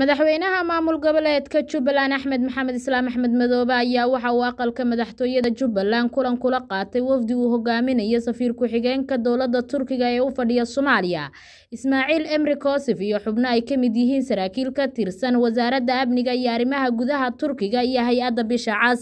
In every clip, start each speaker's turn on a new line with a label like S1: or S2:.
S1: madaxweynaha maamul goboleedka jubbaland axmed maxamed islaam axmed madoobe ayaa waxa uu aqalka madaxtooyada jubbaland kulan kula qaatay wafdi uu hogaaminayo safiir ku-xigeenka dowladda turkiga ee u fadhiya soomaaliya ismaaciil emri koosif iyo xubno ay ka mid yihiin saraakiil ka tirsan wasaaradda amniga iyo arrimaha gudaha turkiga iyo hay-adda bisha cas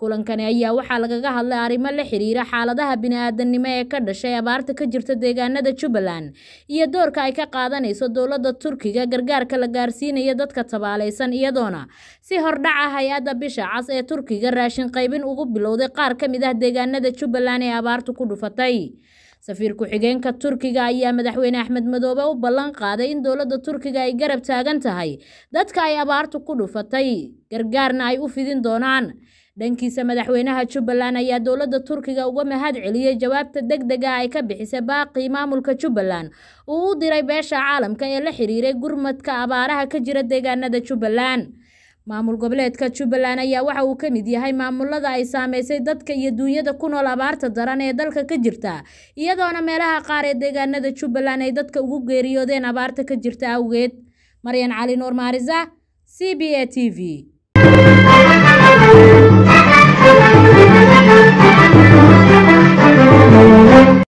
S1: kulankani ayaa waxaa lagaga hadlay arrimo la xiriira xaaladaha bini-aadannimo ee ka dhashay abaarta ka jirta deegaanada jubbaland iyo doorka ay ka qaadanayso dowladda turkiga gargaarka la gaarsiinaya dadka tabaalaysan iyadoona si hordhac ah hay-adda bisha cas ee turkiga raashin qaybin ugu bilowday qaar ka mid ah deegaanada jubbaland ee abaartu ku dhufatay safiir ku-xigeenka turkiga ayaa madaxweyne axmed madoobe u ballan qaaday in dowladda turkiga ay garab taagan tahay dadka ay abaartu ku dhufatay gargaarna ay u fidin doonaan dhankiisa madaxweynaha jubbaland ayaa dowladda turkiga uga mahad celiyey jawaabta deg dega ay ah ka bixisay baaqii maamulka jubbaland uu u diray beesha caalamka ee la xiriiray gurmadka abaaraha ka jira deegaanada jubbaland maamul goboleedka jubbaland ayaa waxa uu ka mid yahay maamulada ay saameysay dadka iyo duunyada ku nool abaarta daran ee dalka ka jirta iyadoona meelaha qaar ee deegaanada jubbaland ay dadka ugu geeriyoodeen abaarta ka jirta awgeed maryan cali nuur maariza c b a t v